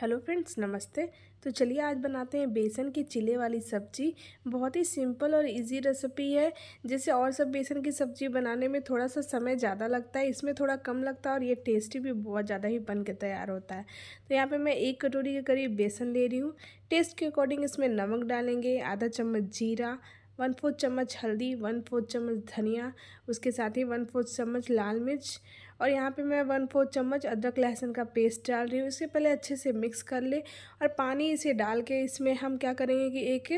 hello friends नमस्ते तो चलिए आज बनाते हैं बेसन की चिले वाली सब्जी बहुत ही सिंपल और इजी रेसिपी है जैसे और सब बेसन की सब्जी बनाने में थोड़ा सा समय ज़्यादा लगता है इसमें थोड़ा कम लगता है और ये टेस्टी भी बहुत ज़्यादा ही बन के तैयार होता है तो यहाँ पे मैं एक कटोरी के करीब बेसन ले रही हूँ टेस्ट के अकॉर्डिंग इसमें नमक डालेंगे आधा चम्मच जीरा वन फोर्थ चम्मच हल्दी वन फोर्थ चम्मच धनिया उसके साथ ही वन फोर्थ चम्मच लाल मिर्च और यहाँ पे मैं वन फोर्थ चम्मच अदरक लहसुन का पेस्ट डाल रही हूँ इससे पहले अच्छे से मिक्स कर ले और पानी इसे डाल के इसमें हम क्या करेंगे कि एक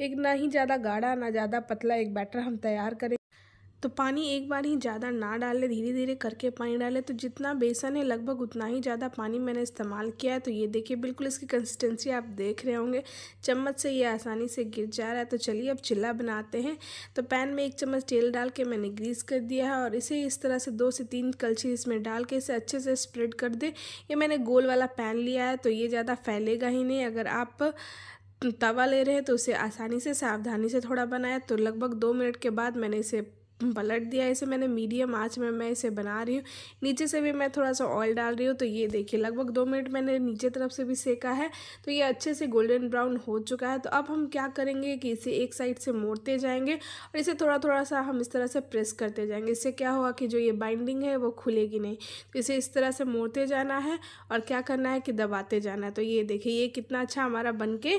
एक ना ही ज़्यादा गाढ़ा ना ज़्यादा पतला एक बैटर हम तैयार करें तो पानी एक बार ही ज़्यादा ना डालें धीरे धीरे करके पानी डालें तो जितना बेसन है लगभग उतना ही ज़्यादा पानी मैंने इस्तेमाल किया है तो ये देखिए बिल्कुल इसकी कंसिस्टेंसी आप देख रहे होंगे चम्मच से ये आसानी से गिर जा रहा है तो चलिए अब चिल्ला बनाते हैं तो पैन में एक चम्मच तेल डाल के मैंने ग्रीस कर दिया है और इसे इस तरह से दो से तीन कलछी इसमें डाल के इसे अच्छे से स्प्रेड कर दें ये मैंने गोल वाला पैन लिया है तो ये ज़्यादा फैलेगा ही नहीं अगर आप तवा ले रहे हैं तो उसे आसानी से सावधानी से थोड़ा बनाया तो लगभग दो मिनट के बाद मैंने इसे पलट दिया इसे मैंने मीडियम आँच में मैं इसे बना रही हूँ नीचे से भी मैं थोड़ा सा ऑयल डाल रही हूँ तो ये देखिए लगभग दो मिनट मैंने नीचे तरफ से भी सेका है तो ये अच्छे से गोल्डन ब्राउन हो चुका है तो अब हम क्या करेंगे कि इसे एक साइड से मोड़ते जाएंगे और इसे थोड़ा थोड़ा सा हम इस तरह से प्रेस करते जाएंगे इससे क्या होगा कि जो ये बाइंडिंग है वो खुलेगी नहीं तो इसे इस तरह से मोड़ते जाना है और क्या करना है कि दबाते जाना है तो ये देखिए ये कितना अच्छा हमारा बन के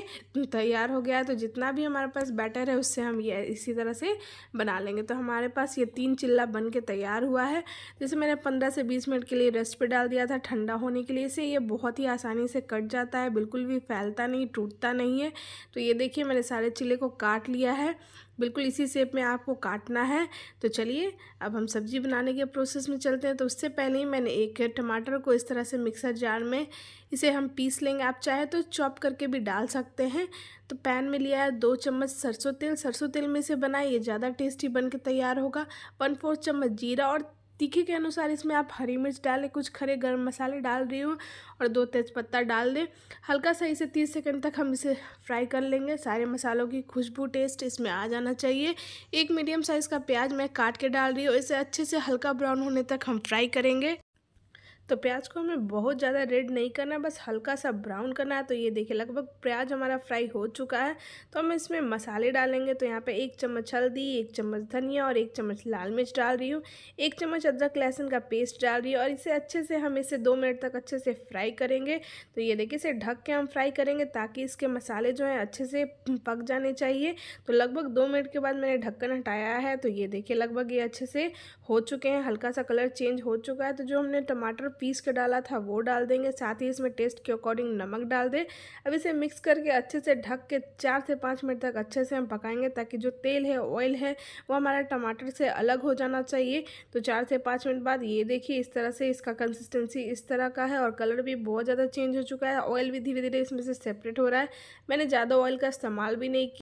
तैयार हो गया है तो जितना भी हमारे पास बैटर है उससे हम ये इसी तरह से बना लेंगे तो हमारे पास ये तीन चिल्ला बन के तैयार हुआ है जैसे मैंने पंद्रह से बीस मिनट के लिए रेस्ट पे डाल दिया था ठंडा होने के लिए इसे ये बहुत ही आसानी से कट जाता है बिल्कुल भी फैलता नहीं टूटता नहीं है तो ये देखिए मैंने सारे चिल्ले को काट लिया है बिल्कुल इसी शेप में आपको काटना है तो चलिए अब हम सब्ज़ी बनाने के प्रोसेस में चलते हैं तो उससे पहले ही मैंने एक टमाटर को इस तरह से मिक्सर जार में इसे हम पीस लेंगे आप चाहे तो चॉप करके भी डाल सकते हैं तो पैन में लिया है दो चम्मच सरसों तेल सरसों तेल में बनाए बनाइए ज़्यादा टेस्टी बन के तैयार होगा वन फोर्थ चम्मच जीरा और तीखे के अनुसार इसमें आप हरी मिर्च डालें कुछ खरे गर्म मसाले डाल रही हूँ और दो तेज़पत्ता डाल दें हल्का सा इसे तीस सेकंड तक हम इसे फ्राई कर लेंगे सारे मसालों की खुशबू टेस्ट इसमें आ जाना चाहिए एक मीडियम साइज़ का प्याज मैं काट के डाल रही हूँ इसे अच्छे से हल्का ब्राउन होने तक हम फ्राई करेंगे तो प्याज को हमें बहुत ज़्यादा रेड नहीं करना है बस हल्का सा ब्राउन करना है तो ये देखिए लगभग प्याज हमारा फ्राई हो चुका है तो हम इसमें मसाले डालेंगे तो यहाँ पे एक चम्मच हल्दी एक चम्मच धनिया और एक चम्मच लाल मिर्च डाल रही हूँ एक चम्मच अदरक लहसुन का पेस्ट डाल रही हूँ और इसे अच्छे से हम इसे दो मिनट तक अच्छे से फ्राई करेंगे तो ये देखिए इसे ढक के हम फ्राई करेंगे ताकि इसके मसाले जो हैं अच्छे से पक जाने चाहिए तो लगभग दो मिनट के बाद मैंने ढक्कन हटाया है तो ये देखिए लगभग ये अच्छे से हो चुके हैं हल्का सा कलर चेंज हो चुका है तो जो हमने टमाटर पीस के डाला था वो डाल देंगे साथ ही इसमें टेस्ट के अकॉर्डिंग नमक डाल दें अब इसे मिक्स करके अच्छे से ढक के चार से पाँच मिनट तक अच्छे से हम पकाएंगे ताकि जो तेल है ऑयल है वो हमारा टमाटर से अलग हो जाना चाहिए तो चार से पाँच मिनट बाद ये देखिए इस तरह से इसका कंसिस्टेंसी इस तरह का है और कलर भी बहुत ज़्यादा चेंज हो चुका है ऑयल भी धीरे धीरे इसमें से सेपरेट हो रहा है मैंने ज़्यादा ऑयल का इस्तेमाल भी नहीं किया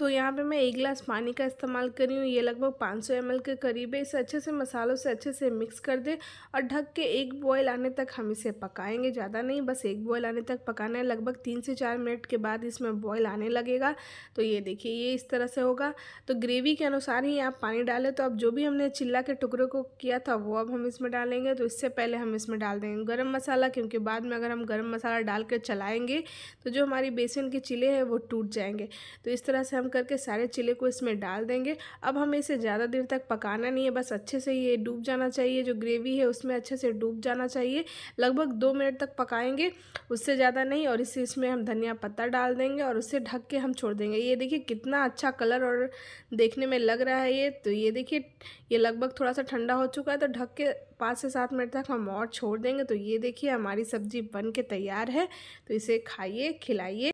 तो यहाँ पे मैं एक गिलास पानी का इस्तेमाल कर रही हूँ ये लगभग 500 सौ के करीब है इसे अच्छे से मसालों से अच्छे से मिक्स कर दे और ढक के एक बॉयल आने तक हम इसे पकाएंगे ज़्यादा नहीं बस एक बॉयल आने तक पकाना है लगभग तीन से चार मिनट के बाद इसमें बॉयल आने लगेगा तो ये देखिए ये इस तरह से होगा तो ग्रेवी के अनुसार ही आप पानी डालें तो अब जो भी हमने चिल्ला के टुकड़े को किया था वो अब हम इसमें डालेंगे तो इससे पहले हम इसमें डाल देंगे गर्म मसाला क्योंकि बाद में अगर हम गर्म मसाला डाल कर चलाएँगे तो जो हमारी बेसन के चिले हैं वो टूट जाएंगे तो इस तरह से हम करके सारे चिले को इसमें डाल देंगे अब हमें इसे ज़्यादा देर तक पकाना नहीं है बस अच्छे से ये डूब जाना चाहिए जो ग्रेवी है उसमें अच्छे से डूब जाना चाहिए लगभग दो मिनट तक पकाएंगे उससे ज़्यादा नहीं और इसे इसमें हम धनिया पत्ता डाल देंगे और उसे ढक के हम छोड़ देंगे ये देखिए कितना अच्छा कलर और देखने में लग रहा है ये तो ये देखिए ये लगभग थोड़ा सा ठंडा हो चुका है तो ढक के पाँच से सात मिनट तक हम और छोड़ देंगे तो ये देखिए हमारी सब्ज़ी बन के तैयार है तो इसे खाइए खिलाइए